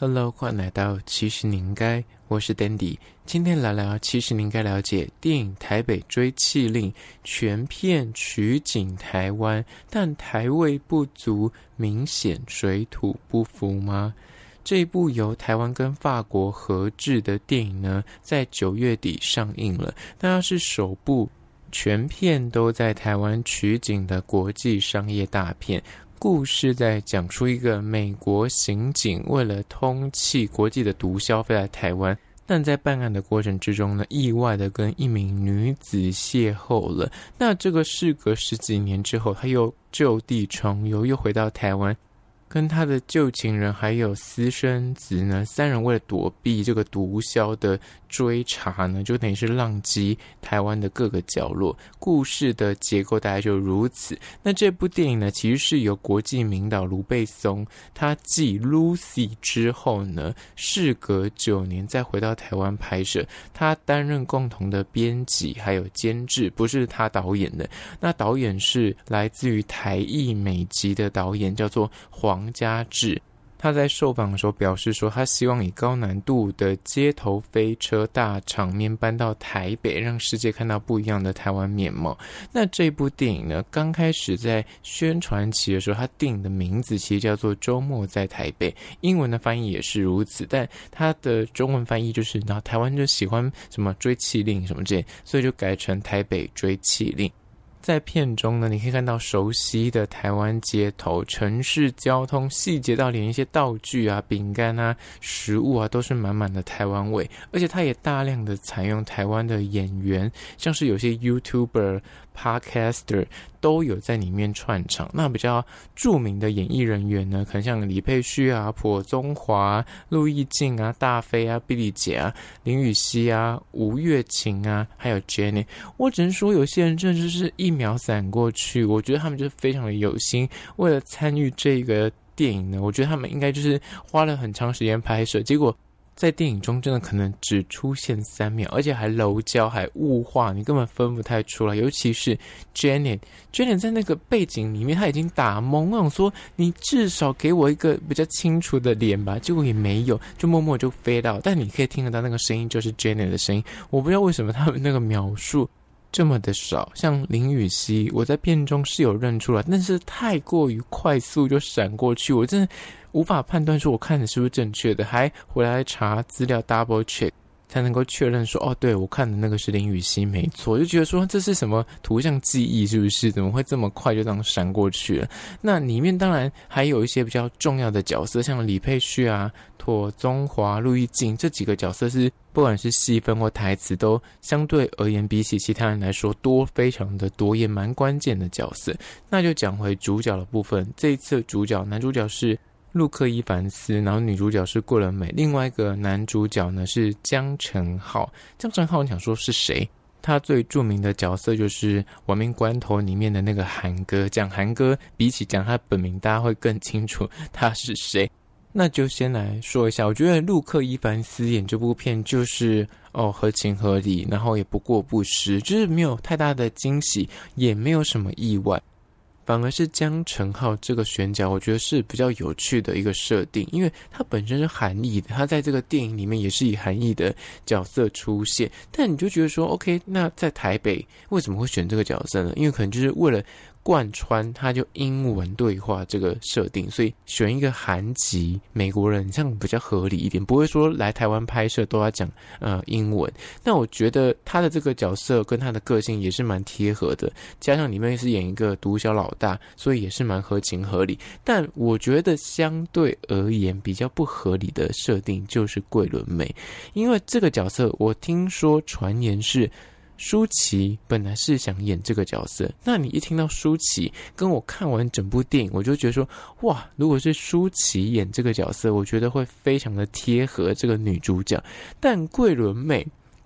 Hello，欢迎来到七你零该，我是 Dandy。今天来聊七你零该了解电影《台北追气令》全片取景台湾，但台位不足，明显水土不服吗？这一部由台湾跟法国合制的电影呢，在九月底上映了。那它是首部全片都在台湾取景的国际商业大片。故事在讲述一个美国刑警为了通气国际的毒枭飞来台湾，但在办案的过程之中呢，意外的跟一名女子邂逅了。那这个事隔十几年之后，他又就地重游，又回到台湾。跟他的旧情人还有私生子呢，三人为了躲避这个毒枭的追查呢，就等于是浪迹台湾的各个角落。故事的结构大概就如此。那这部电影呢，其实是由国际名导卢贝松，他继《Lucy》之后呢，事隔九年再回到台湾拍摄。他担任共同的编辑还有监制，不是他导演的。那导演是来自于台裔美籍的导演，叫做黄。王家志，他在受访的时候表示说，他希望以高难度的街头飞车大场面搬到台北，让世界看到不一样的台湾面貌。那这部电影呢，刚开始在宣传期的时候，他电影的名字其实叫做《周末在台北》，英文的翻译也是如此，但他的中文翻译就是，然后台湾就喜欢什么追气令什么这，所以就改成《台北追气令》。在片中呢，你可以看到熟悉的台湾街头、城市交通细节，到连一些道具啊、饼干啊、食物啊，都是满满的台湾味。而且，他也大量的采用台湾的演员，像是有些 YouTuber。Podcaster 都有在里面串场，那比较著名的演艺人员呢，可能像李佩旭啊、朴中华、陆毅静啊、大飞啊、毕丽姐啊、林雨熙啊、吴月琴啊，还有 Jenny。我只能说，有些人的就是一秒闪过去，我觉得他们就是非常的有心，为了参与这个电影呢，我觉得他们应该就是花了很长时间拍摄，结果。在电影中，真的可能只出现三秒，而且还柔焦，还雾化，你根本分不太出来。尤其是 Janet，Janet 在那个背景里面，他已经打懵了，说你至少给我一个比较清楚的脸吧。结果也没有，就默默就飞到。但你可以听得到那个声音，就是 Janet 的声音。我不知道为什么他们那个描述。这么的少，像林雨锡，我在片中是有认出来，但是太过于快速就闪过去，我真的无法判断出我看的是不是正确的，还回来查资料 double check。才能够确认说哦，对我看的那个是林雨熙没错，就觉得说这是什么图像记忆是不是？怎么会这么快就这样闪过去了？那里面当然还有一些比较重要的角色，像李佩旭啊、妥中华、陆毅静这几个角色是，不管是戏份或台词都相对而言比起其他人来说多非常的多，也蛮关键的角色。那就讲回主角的部分，这一次主角男主角是。陆克·伊凡斯，然后女主角是顾伦美，另外一个男主角呢是江承浩。江承浩，你想说是谁？他最著名的角色就是《亡命关头》里面的那个韩哥。讲韩哥，比起讲他本名，大家会更清楚 他是谁。那就先来说一下，我觉得陆克·伊凡斯演这部片就是哦，合情合理，然后也不过不失，就是没有太大的惊喜，也没有什么意外。反而是江成浩这个选角，我觉得是比较有趣的一个设定，因为他本身是韩裔的，他在这个电影里面也是以韩裔的角色出现，但你就觉得说，OK，那在台北为什么会选这个角色呢？因为可能就是为了。贯穿他就英文对话这个设定，所以选一个韩籍美国人这样比较合理一点，不会说来台湾拍摄都要讲呃英文。但我觉得他的这个角色跟他的个性也是蛮贴合的，加上里面是演一个毒枭老大，所以也是蛮合情合理。但我觉得相对而言比较不合理的设定就是桂纶镁，因为这个角色我听说传言是。舒淇本来是想演这个角色，那你一听到舒淇跟我看完整部电影，我就觉得说，哇，如果是舒淇演这个角色，我觉得会非常的贴合这个女主角。但桂纶镁，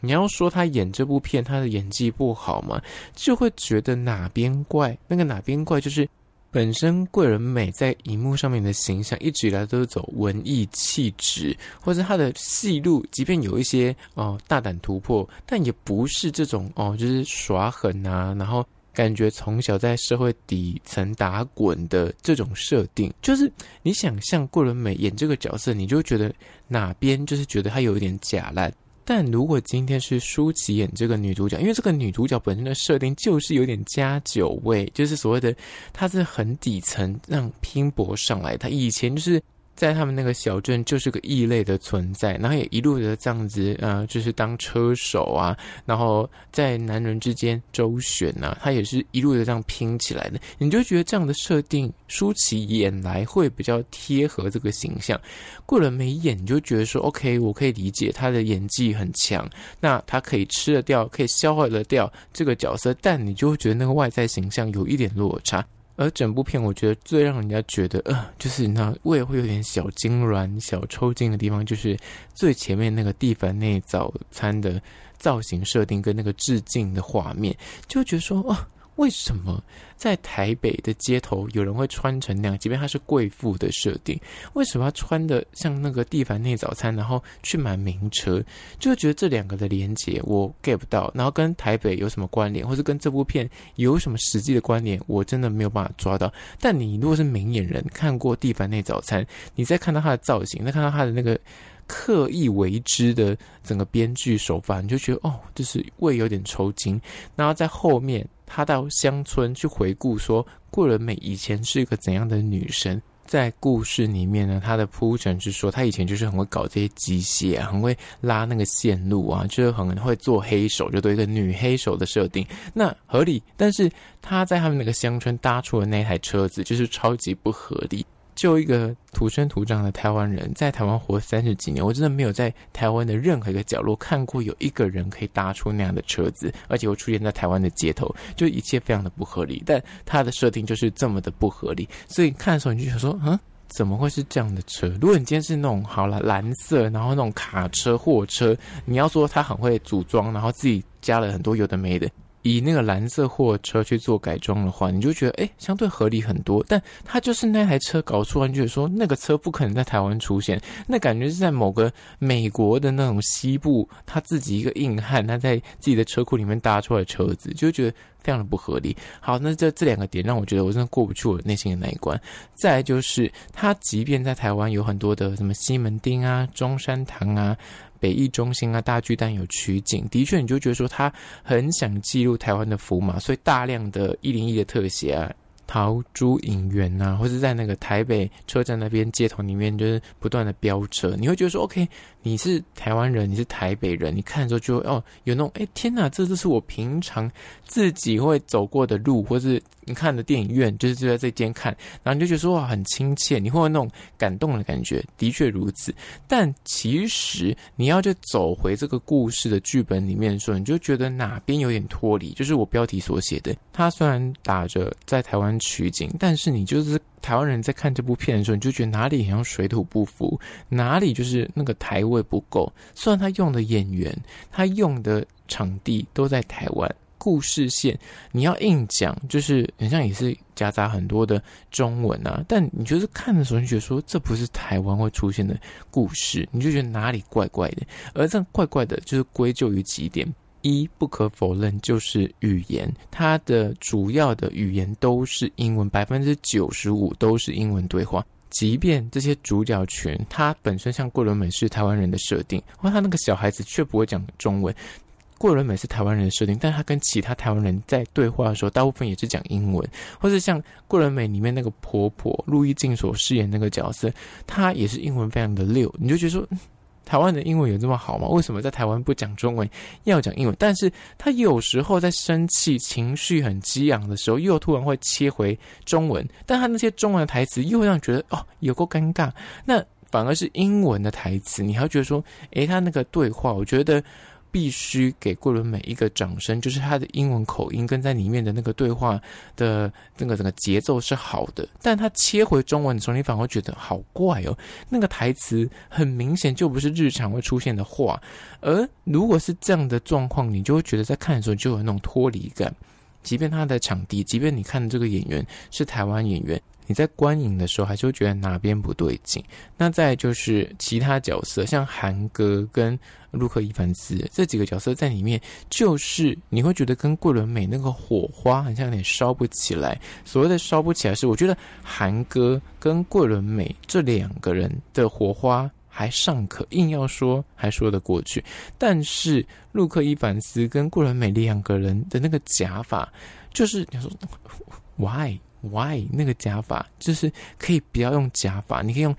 你要说她演这部片她的演技不好嘛，就会觉得哪边怪，那个哪边怪就是。本身桂纶镁在荧幕上面的形象，一直以来都是走文艺气质，或者他的戏路，即便有一些哦大胆突破，但也不是这种哦就是耍狠啊，然后感觉从小在社会底层打滚的这种设定。就是你想象桂纶镁演这个角色，你就觉得哪边就是觉得他有一点假烂。但如果今天是舒淇演这个女主角，因为这个女主角本身的设定就是有点加酒味，就是所谓的她是很底层，让拼搏上来，她以前就是。在他们那个小镇，就是个异类的存在，然后也一路的这样子，呃，就是当车手啊，然后在男人之间周旋呐，他也是一路的这样拼起来的。你就觉得这样的设定，舒淇演来会比较贴合这个形象。过了没演，你就觉得说，OK，我可以理解他的演技很强，那他可以吃得掉，可以消化得掉这个角色，但你就会觉得那个外在形象有一点落差。而整部片，我觉得最让人家觉得，呃，就是那胃会有点小痉挛、小抽筋的地方，就是最前面那个蒂凡内早餐的造型设定跟那个致敬的画面，就觉得说，啊。为什么在台北的街头有人会穿成那样？即便他是贵妇的设定，为什么要穿的像那个《蒂凡尼早餐》，然后去买名车？就觉得这两个的连接我 get 不到，然后跟台北有什么关联，或者跟这部片有什么实际的关联，我真的没有办法抓到。但你如果是明眼人，看过《蒂凡尼早餐》，你再看到他的造型，再看到他的那个刻意为之的整个编剧手法，你就觉得哦，就是胃有点抽筋。然后在后面。他到乡村去回顾，说顾纶美以前是一个怎样的女神？在故事里面呢，他的铺陈是说，他以前就是很会搞这些机械，很会拉那个线路啊，就是很会做黑手，就对一个女黑手的设定，那合理。但是他在他们那个乡村搭出的那台车子，就是超级不合理。就一个土生土长的台湾人，在台湾活三十几年，我真的没有在台湾的任何一个角落看过有一个人可以搭出那样的车子，而且会出现在台湾的街头，就一切非常的不合理。但它的设定就是这么的不合理，所以看的时候你就想说，嗯，怎么会是这样的车？如果你今天是那种好了蓝色，然后那种卡车货车，你要说它很会组装，然后自己加了很多有的没的。以那个蓝色货车去做改装的话，你就觉得哎，相对合理很多。但他就是那台车搞出完，觉得说那个车不可能在台湾出现，那感觉是在某个美国的那种西部，他自己一个硬汉，他在自己的车库里面搭出来车子，就觉得非常的不合理。好，那这这两个点让我觉得我真的过不去我内心的那一关。再来就是，他即便在台湾有很多的什么西门町啊、中山堂啊。北艺中心啊，大巨蛋有取景，的确，你就觉得说他很想记录台湾的福马，所以大量的一零一的特写啊，逃珠影员啊，或是在那个台北车站那边街头里面，就是不断的飙车，你会觉得说，OK，你是台湾人，你是台北人，你看的时候就哦，有那种，哎，天呐，这就是我平常自己会走过的路，或是。你看的电影院就是就在这间看，然后你就觉得说哇很亲切，你会有那种感动的感觉，的确如此。但其实你要去走回这个故事的剧本里面的时候，你就觉得哪边有点脱离。就是我标题所写的，它虽然打着在台湾取景，但是你就是台湾人在看这部片的时候，你就觉得哪里好像水土不服，哪里就是那个台位不够。虽然他用的演员、他用的场地都在台湾。故事线，你要硬讲，就是好像也是夹杂很多的中文啊。但你就是看的时候，你觉得说这不是台湾会出现的故事，你就觉得哪里怪怪的。而这怪怪的，就是归咎于几点：一，不可否认，就是语言，它的主要的语言都是英文，百分之九十五都是英文对话。即便这些主角群，他本身像桂纶镁是台湾人的设定，或他那个小孩子却不会讲中文。桂纶镁是台湾人设定，但他跟其他台湾人在对话的时候，大部分也是讲英文，或是像《桂纶镁》里面那个婆婆陆毅静所饰演那个角色，她也是英文非常的溜。你就觉得说，台湾的英文有这么好吗？为什么在台湾不讲中文，要讲英文？但是他有时候在生气、情绪很激昂的时候，又突然会切回中文，但他那些中文的台词又让人觉得哦，有够尴尬。那反而是英文的台词，你还觉得说，哎，他那个对话，我觉得。必须给桂纶每一个掌声，就是他的英文口音跟在里面的那个对话的那个整个节奏是好的，但他切回中文的时候，你反而觉得好怪哦，那个台词很明显就不是日常会出现的话，而如果是这样的状况，你就会觉得在看的时候就有那种脱离感。即便他的场地，即便你看的这个演员是台湾演员，你在观影的时候还是会觉得哪边不对劲。那再就是其他角色，像韩哥跟卢克·伊凡斯这几个角色在里面，就是你会觉得跟桂纶镁那个火花很像，有点烧不起来。所谓的烧不起来，是我觉得韩哥跟桂纶镁这两个人的火花。还尚可，硬要说还说得过去。但是，陆克伊、凡斯跟顾伦美丽两个人的那个假发，就是你说 why why 那个假发，就是可以不要用假发，你可以用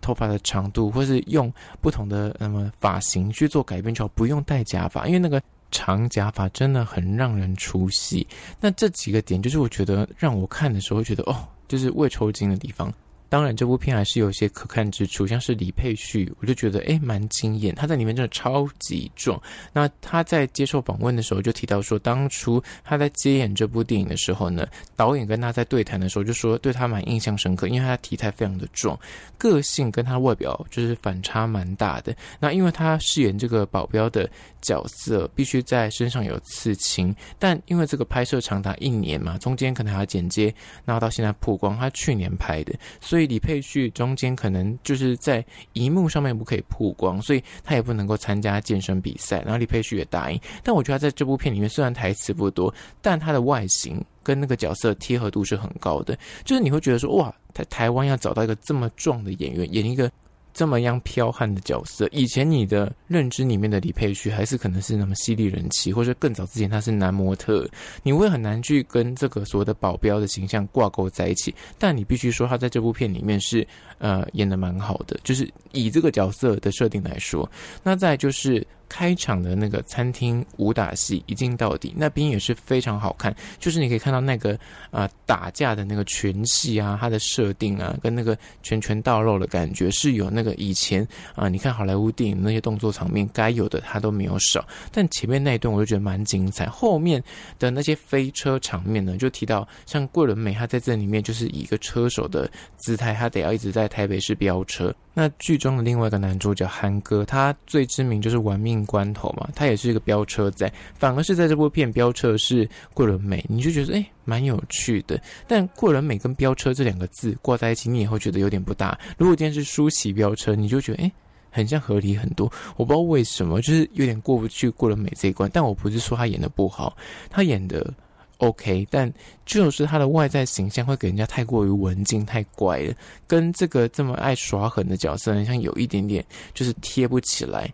头发的长度，或是用不同的那么发型去做改变，就好，不用戴假发，因为那个长假发真的很让人出戏。那这几个点，就是我觉得让我看的时候觉得哦，就是胃抽筋的地方。当然，这部片还是有些可看之处，像是李佩旭，我就觉得诶蛮惊艳，他在里面真的超级壮。那他在接受访问的时候就提到说，当初他在接演这部电影的时候呢，导演跟他在对谈的时候就说对他蛮印象深刻，因为他的体态非常的壮，个性跟他外表就是反差蛮大的。那因为他饰演这个保镖的角色，必须在身上有刺青，但因为这个拍摄长达一年嘛，中间可能还要剪接，然后到现在曝光，他去年拍的，所以。李佩旭中间可能就是在荧幕上面不可以曝光，所以他也不能够参加健身比赛。然后李佩旭也答应，但我觉得他在这部片里面，虽然台词不多，但他的外形跟那个角色贴合度是很高的，就是你会觉得说哇，台台湾要找到一个这么壮的演员，演一个。这么样彪悍的角色，以前你的认知里面的李佩旭还是可能是那么犀利人气，或者更早之前他是男模特，你会很难去跟这个所谓的保镖的形象挂钩在一起。但你必须说他在这部片里面是呃演的蛮好的，就是以这个角色的设定来说，那再就是。开场的那个餐厅武打戏一镜到底，那边也是非常好看。就是你可以看到那个啊打架的那个拳戏啊，它的设定啊，跟那个拳拳到肉的感觉是有那个以前啊，你看好莱坞电影那些动作场面该有的它都没有少。但前面那一段我就觉得蛮精彩，后面的那些飞车场面呢，就提到像桂纶镁，他在这里面就是以一个车手的姿态，他得要一直在台北市飙车。那剧中的另外一个男主角憨哥，他最知名就是玩命。关头嘛，他也是一个飙车仔，反而是在这部片飙车是过人美，你就觉得哎，蛮有趣的。但过人美跟飙车这两个字挂在一起，你也会觉得有点不大。如果今天是舒淇飙车，你就觉得哎，很像合理很多。我不知道为什么，就是有点过不去过人美这一关。但我不是说他演的不好，他演的 OK，但就是他的外在形象会给人家太过于文静、太怪了，跟这个这么爱耍狠的角色，很像有一点点就是贴不起来。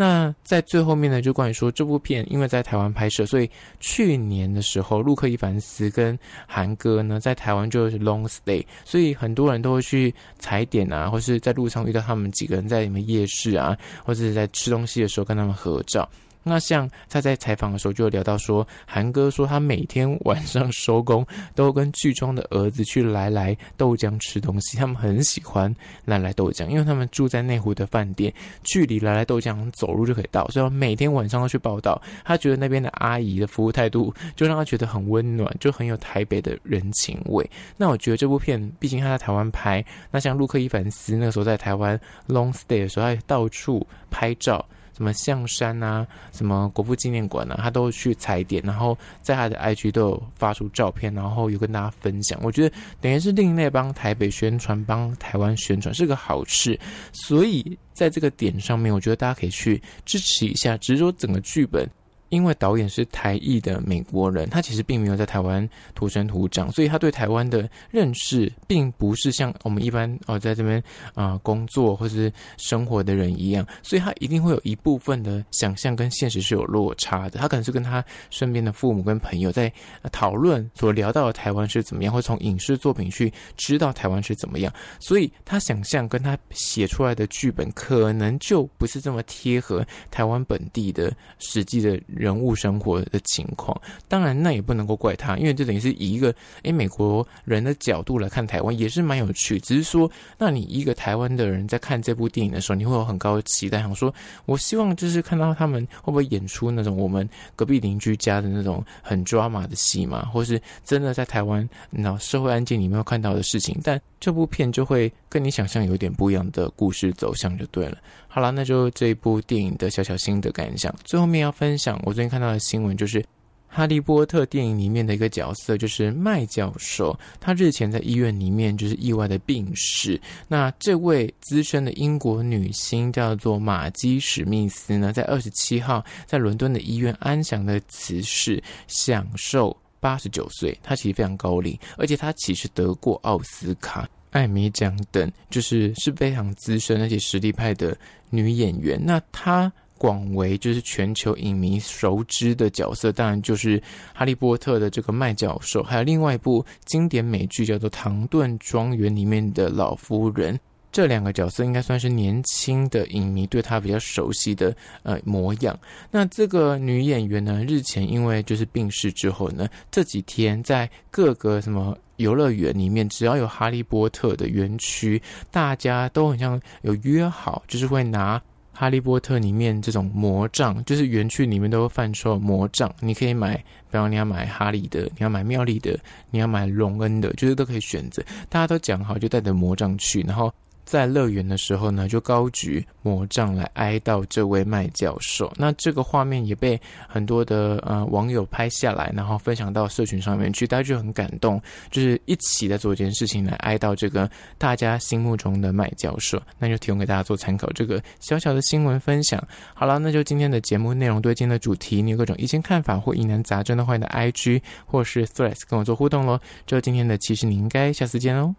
那在最后面呢，就关于说这部片，因为在台湾拍摄，所以去年的时候，陆克·伊凡斯跟韩哥呢在台湾就是 long stay，所以很多人都会去踩点啊，或是在路上遇到他们几个人在什么夜市啊，或者是在吃东西的时候跟他们合照。那像他在采访的时候就聊到说，韩哥说他每天晚上收工都跟剧中的儿子去来来豆浆吃东西，他们很喜欢来来豆浆，因为他们住在内湖的饭店，距离来来豆浆走路就可以到，所以每天晚上都去报道。他觉得那边的阿姨的服务态度就让他觉得很温暖，就很有台北的人情味。那我觉得这部片毕竟他在台湾拍，那像陆克伊凡斯那个时候在台湾 long stay 的时候，还到处拍照。什么象山啊，什么国父纪念馆啊，他都去踩点，然后在他的 IG 都有发出照片，然后有跟大家分享。我觉得等于是另类帮台北宣传，帮台湾宣传是个好事，所以在这个点上面，我觉得大家可以去支持一下。只是说整个剧本。因为导演是台裔的美国人，他其实并没有在台湾土生土长，所以他对台湾的认识并不是像我们一般哦在这边啊工作或是生活的人一样，所以他一定会有一部分的想象跟现实是有落差的。他可能是跟他身边的父母跟朋友在讨论所聊到的台湾是怎么样，或从影视作品去知道台湾是怎么样，所以他想象跟他写出来的剧本可能就不是这么贴合台湾本地的实际的。人物生活的情况，当然那也不能够怪他，因为这等于是以一个诶美国人的角度来看台湾，也是蛮有趣。只是说，那你一个台湾的人在看这部电影的时候，你会有很高的期待，想说，我希望就是看到他们会不会演出那种我们隔壁邻居家的那种很抓马的戏嘛，或是真的在台湾那社会案件你没有看到的事情。但这部片就会跟你想象有点不一样的故事走向就对了。好了，那就这一部电影的小小心的感想，最后面要分享。我最近看到的新闻就是，《哈利波特》电影里面的一个角色，就是麦教授。他日前在医院里面就是意外的病逝。那这位资深的英国女星叫做玛姬·史密斯呢，在二十七号在伦敦的医院安详的辞世，享受八十九岁。她其实非常高龄，而且她其实得过奥斯卡、艾米奖等，就是是非常资深而且实力派的女演员。那她。广为就是全球影迷熟知的角色，当然就是《哈利波特》的这个麦教授，还有另外一部经典美剧叫做《唐顿庄园》里面的老夫人。这两个角色应该算是年轻的影迷对他比较熟悉的呃模样。那这个女演员呢，日前因为就是病逝之后呢，这几天在各个什么游乐园里面，只要有《哈利波特》的园区，大家都很像有约好，就是会拿。哈利波特里面这种魔杖，就是园区里面都会贩售魔杖，你可以买，比方你要买哈利的，你要买妙丽的，你要买隆恩的，就是都可以选择。大家都讲好，就带着魔杖去，然后。在乐园的时候呢，就高举魔杖来哀悼这位麦教授。那这个画面也被很多的呃网友拍下来，然后分享到社群上面去，大家就很感动，就是一起在做一件事情来哀悼这个大家心目中的麦教授。那就提供给大家做参考，这个小小的新闻分享。好了，那就今天的节目内容，对今天的主题你有各种意见看法或疑难杂症的话，你的 IG 或是 Threads 跟我做互动喽。就今天的，其实你应该下次见喽。